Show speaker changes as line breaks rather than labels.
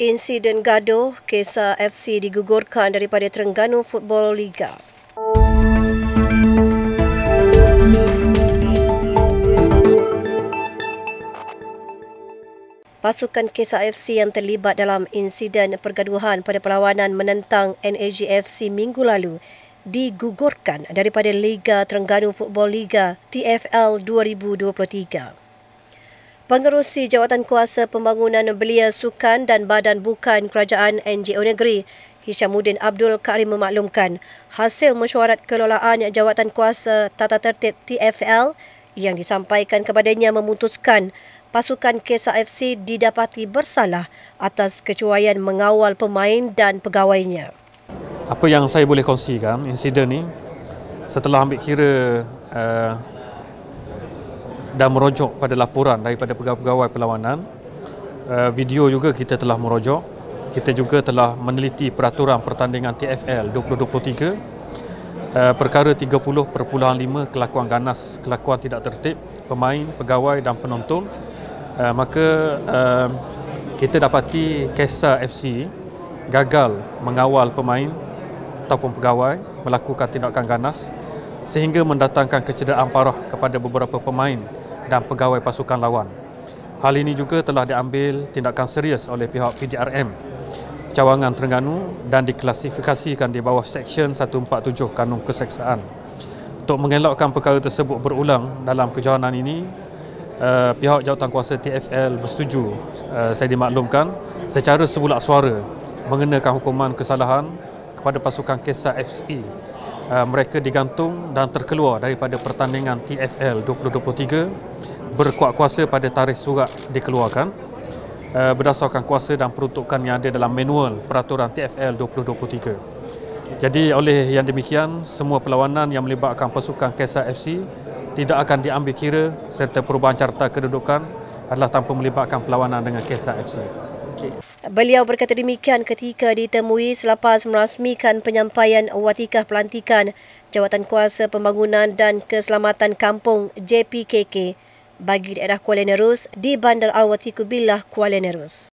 insiden gaduh Kesa FC digugurkan daripada Terengganu Football Liga. Pasukan Kesa FC yang terlibat dalam insiden pergaduhan pada perlawanan menentang NAGFC minggu lalu digugurkan daripada Liga Terengganu Football Liga TFL 2023. Pengerusi Jawatan Kuasa Pembangunan Belia Sukan dan Badan Bukan Kerajaan NGO Negeri, Hishamuddin Abdul Karim memaklumkan hasil mesyuarat kelolaan Jawatan Kuasa Tata Tertib TFL yang disampaikan kepadanya memutuskan pasukan Kesa didapati bersalah atas kecuaian mengawal pemain dan pegawainya.
Apa yang saya boleh kongsikan insiden ini setelah ambil kira uh, dan merojok pada laporan daripada pegawai-pegawai perlawanan. Eh, video juga kita telah merojok. Kita juga telah meneliti peraturan pertandingan TFL 2023 eh, perkara 30.5 kelakuan ganas, kelakuan tidak tertib pemain, pegawai dan penonton. Eh, maka kita dapati KESA FC gagal mengawal pemain ataupun pegawai melakukan tindakan ganas sehingga mendatangkan kecederaan parah kepada beberapa pemain dan pegawai pasukan lawan. Hal ini juga telah diambil tindakan serius oleh pihak PDRM Cawangan Terengganu dan diklasifikasikan di bawah Seksyen 147 Kanun Keseksaan. Untuk mengelakkan perkara tersebut berulang dalam kejohanan ini, uh, pihak jawatan kuasa TFL bersetuju eh, saya dimaklumkan secara sebulat suara mengenakan hukuman kesalahan kepada pasukan KESA FCE Eh, mereka digantung dan terkeluar daripada pertandingan TFL 2023 berkuat kuasa pada tarikh surat dikeluarkan eh, berdasarkan kuasa dan peruntukan yang ada dalam manual peraturan TFL 2023. Jadi oleh yang demikian, semua perlawanan yang melibatkan pasukan KSA FC tidak akan diambil kira serta perubahan carta kedudukan adalah tanpa melibatkan perlawanan dengan KSA FC.
Beliau berkata demikian ketika ditemui selepas merasmikan penyampaian watikah pelantikan Jawatan Kuasa Pembangunan dan Keselamatan Kampung JPKK bagi daerah Kuala Nerus di Bandar Al-Watikubillah Kuala Nerus.